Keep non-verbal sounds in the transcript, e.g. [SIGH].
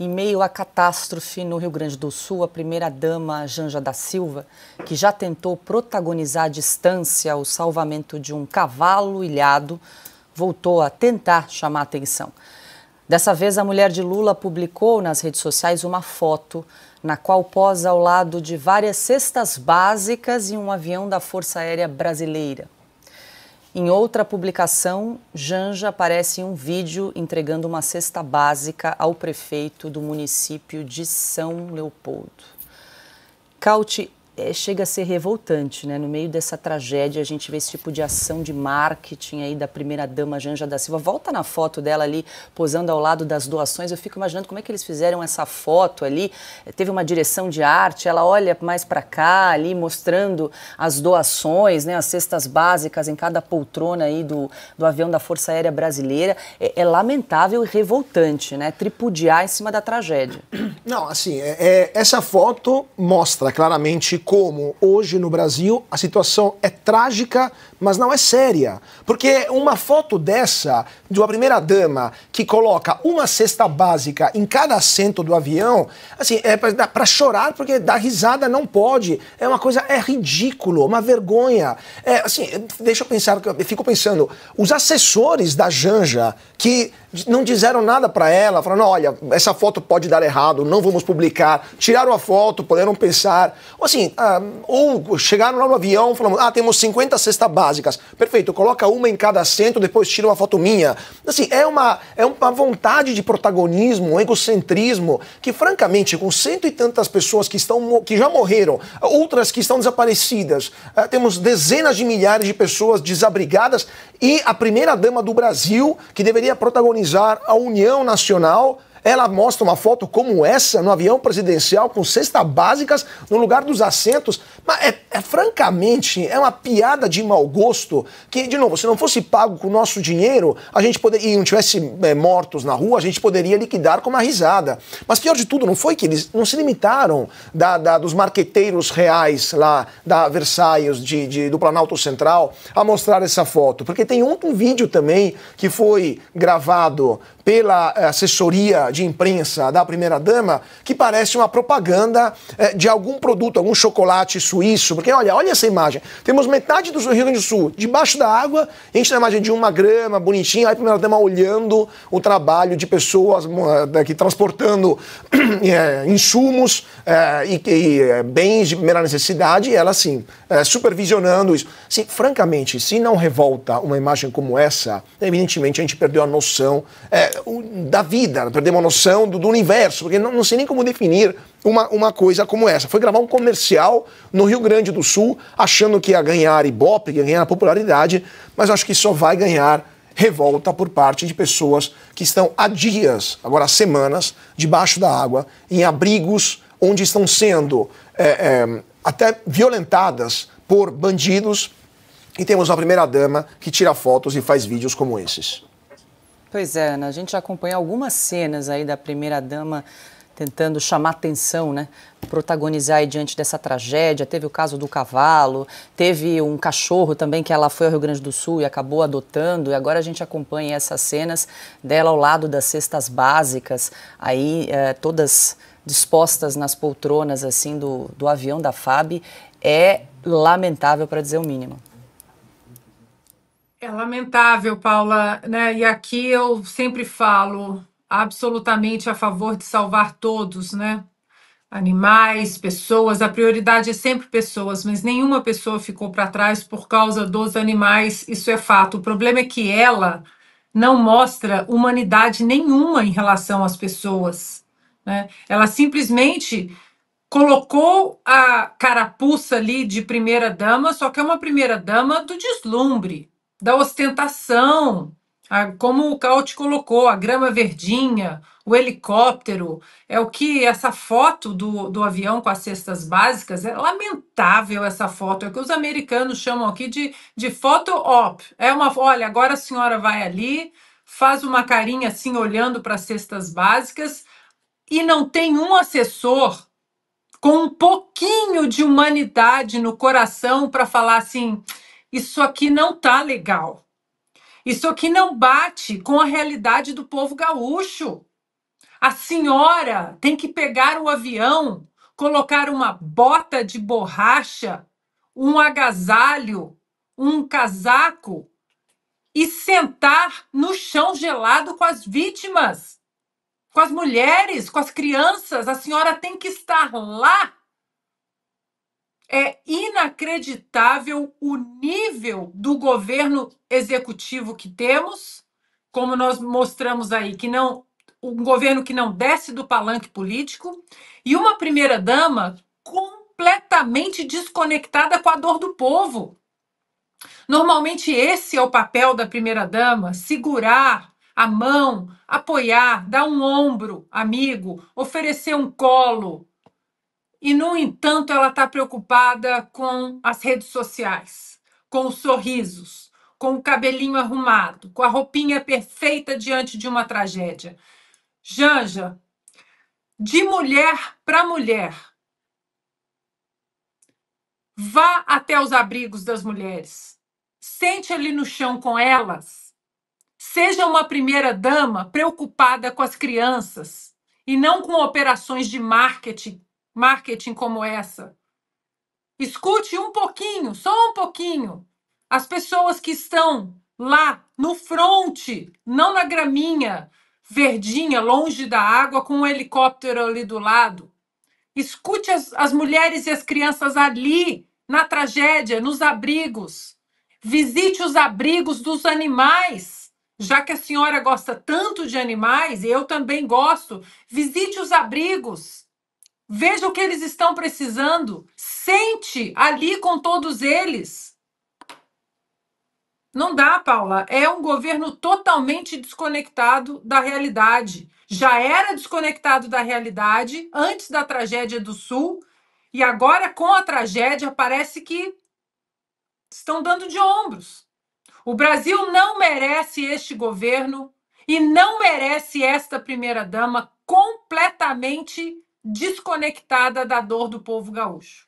Em meio à catástrofe no Rio Grande do Sul, a primeira-dama Janja da Silva, que já tentou protagonizar à distância o salvamento de um cavalo ilhado, voltou a tentar chamar a atenção. Dessa vez, a mulher de Lula publicou nas redes sociais uma foto na qual posa ao lado de várias cestas básicas e um avião da Força Aérea Brasileira. Em outra publicação, Janja aparece em um vídeo entregando uma cesta básica ao prefeito do município de São Leopoldo. Cauti é, chega a ser revoltante, né? No meio dessa tragédia, a gente vê esse tipo de ação de marketing aí da primeira-dama Janja da Silva. Volta na foto dela ali, posando ao lado das doações. Eu fico imaginando como é que eles fizeram essa foto ali. É, teve uma direção de arte, ela olha mais para cá ali, mostrando as doações, né? As cestas básicas em cada poltrona aí do, do avião da Força Aérea Brasileira. É, é lamentável e revoltante, né? Tripudiar em cima da tragédia. Não, assim, é, é essa foto mostra claramente como hoje no Brasil a situação é trágica, mas não é séria. Porque uma foto dessa, de uma primeira-dama que coloca uma cesta básica em cada assento do avião, assim, é para chorar porque dar risada não pode. É uma coisa, é ridículo, uma vergonha. É, assim, deixa eu pensar, eu fico pensando, os assessores da Janja, que não disseram nada para ela, falaram, olha, essa foto pode dar errado, não vamos publicar, tiraram a foto, puderam pensar, ou assim, ah, ou chegaram lá no avião, falando, ah, temos 50 cestas básicas, perfeito, coloca uma em cada assento, depois tira uma foto minha. Assim, é uma, é uma vontade de protagonismo, um egocentrismo, que francamente, com cento e tantas pessoas que, estão, que já morreram, outras que estão desaparecidas, ah, temos dezenas de milhares de pessoas desabrigadas e a primeira-dama do Brasil, que deveria protagonizar protagonizar a união nacional ela mostra uma foto como essa no avião presidencial com cesta básicas no lugar dos assentos. Mas é, é francamente, é uma piada de mau gosto que, de novo, se não fosse pago com o nosso dinheiro, a gente poderia, e não tivesse é, mortos na rua, a gente poderia liquidar com uma risada. Mas pior de tudo, não foi que eles não se limitaram da, da dos marqueteiros reais lá da Versalhes, de, de, do Planalto Central, a mostrar essa foto. Porque tem outro um vídeo também que foi gravado pela eh, assessoria de imprensa da primeira-dama que parece uma propaganda eh, de algum produto, algum chocolate suíço. Porque olha, olha essa imagem. Temos metade do Rio Grande do Sul debaixo da água, a gente tem a imagem de uma grama bonitinha, aí a primeira-dama olhando o trabalho de pessoas daqui eh, né, transportando é, [CLEARS THROAT] insumos é, e, e bens de primeira necessidade, e ela assim, supervisionando isso. Assim, francamente, se não revolta uma imagem como essa, evidentemente a gente perdeu a noção da vida, né? perdemos a noção do, do universo, porque não, não, sei nem como definir uma, uma coisa como essa. Foi gravar um comercial no Rio Grande do Sul, achando que ia ganhar ibope, ia ganhar popularidade, mas acho que só vai ganhar revolta por parte de pessoas que estão há dias, agora semanas, debaixo da água, em abrigos onde estão sendo é, é, até violentadas por bandidos. E temos uma primeira-dama que tira fotos e faz vídeos como esses. Pois é, Ana, a gente já acompanha algumas cenas aí da primeira-dama tentando chamar atenção, né? Protagonizar diante dessa tragédia. Teve o caso do cavalo, teve um cachorro também que ela foi ao Rio Grande do Sul e acabou adotando. E agora a gente acompanha essas cenas dela ao lado das cestas básicas, aí eh, todas dispostas nas poltronas assim do, do avião da FAB. É lamentável para dizer o mínimo. É lamentável, Paula, né? E aqui eu sempre falo absolutamente a favor de salvar todos, né? Animais, pessoas, a prioridade é sempre pessoas, mas nenhuma pessoa ficou para trás por causa dos animais, isso é fato. O problema é que ela não mostra humanidade nenhuma em relação às pessoas, né? Ela simplesmente colocou a carapuça ali de primeira dama, só que é uma primeira dama do deslumbre, da ostentação, a, como o Caute colocou, a grama verdinha, o helicóptero, é o que essa foto do, do avião com as cestas básicas, é lamentável essa foto, é o que os americanos chamam aqui de, de foto op. É uma, olha, agora a senhora vai ali, faz uma carinha assim olhando para as cestas básicas e não tem um assessor com um pouquinho de humanidade no coração para falar assim: isso aqui não tá legal. Isso aqui não bate com a realidade do povo gaúcho. A senhora tem que pegar o avião, colocar uma bota de borracha, um agasalho, um casaco e sentar no chão gelado com as vítimas, com as mulheres, com as crianças. A senhora tem que estar lá é inacreditável o nível do governo executivo que temos, como nós mostramos aí, que não um governo que não desce do palanque político e uma primeira dama completamente desconectada com a dor do povo. Normalmente esse é o papel da primeira dama, segurar a mão, apoiar, dar um ombro, amigo, oferecer um colo, e, no entanto, ela está preocupada com as redes sociais, com os sorrisos, com o cabelinho arrumado, com a roupinha perfeita diante de uma tragédia. Janja, de mulher para mulher, vá até os abrigos das mulheres, sente ali no chão com elas, seja uma primeira-dama preocupada com as crianças e não com operações de marketing marketing como essa. Escute um pouquinho, só um pouquinho, as pessoas que estão lá no fronte, não na graminha verdinha, longe da água, com um helicóptero ali do lado. Escute as, as mulheres e as crianças ali, na tragédia, nos abrigos. Visite os abrigos dos animais. Já que a senhora gosta tanto de animais, e eu também gosto, visite os abrigos. Veja o que eles estão precisando. Sente ali com todos eles. Não dá, Paula. É um governo totalmente desconectado da realidade. Já era desconectado da realidade antes da tragédia do Sul e agora com a tragédia parece que estão dando de ombros. O Brasil não merece este governo e não merece esta primeira dama completamente desconectada da dor do povo gaúcho.